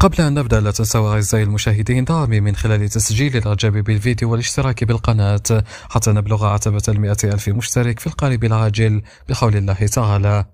قبل أن نبدأ لا تنسوا أعزائي المشاهدين دعمي من خلال تسجيل الإعجاب بالفيديو والاشتراك بالقناة حتى نبلغ عتبة المئة ألف مشترك في القريب العاجل بحول الله تعالى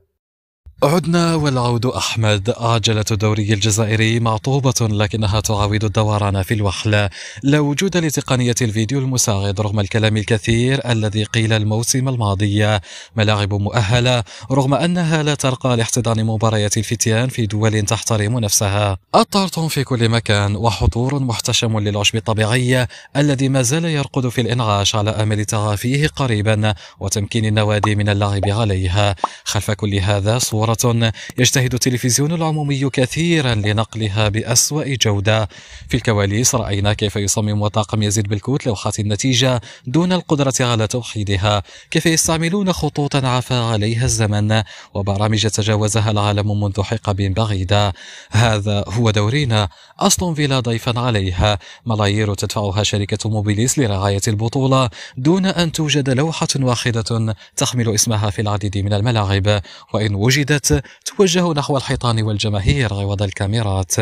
عدنا والعود أحمد عجلة الدوري الجزائري معطوبة لكنها تعاود الدوران في الوحل لا وجود لتقنية الفيديو المساعد رغم الكلام الكثير الذي قيل الموسم الماضي ملاعب مؤهلة رغم أنها لا ترقى لاحتضان مباريات الفتيان في دول تحترم نفسها الطرطم في كل مكان وحضور محتشم للعشب الطبيعي الذي ما زال يرقد في الإنعاش على أمل تعافيه قريبا وتمكين النوادي من اللعب عليها خلف كل هذا صور ثورة يجتهد التلفزيون العمومي كثيرا لنقلها بأسوأ جودة في الكواليس رأينا كيف يصمم طاقم يزيد بالكوت لوحات النتيجة دون القدرة على توحيدها كيف يستعملون خطوطا عفى عليها الزمن وبرامج تجاوزها العالم منذ حقب بعيدة هذا هو دورينا أصل فيلا ضيفا عليها ملايير تدفعها شركة موبيليس لرعاية البطولة دون أن توجد لوحة واحدة تحمل اسمها في العديد من الملاعب وإن وجد الحدث توجه نحو الحيطان والجماهير عوض الكاميرات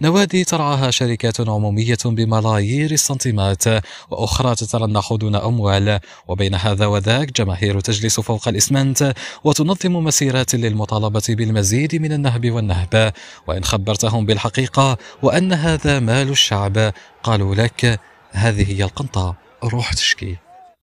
نوادي ترعاها شركات عمومية بملايير السنتيمات وأخرى تترنح دون أموال وبين هذا وذاك جماهير تجلس فوق الإسمنت وتنظم مسيرات للمطالبة بالمزيد من النهب والنهب وإن خبرتهم بالحقيقة وأن هذا مال الشعب قالوا لك هذه هي القنطة روح تشكي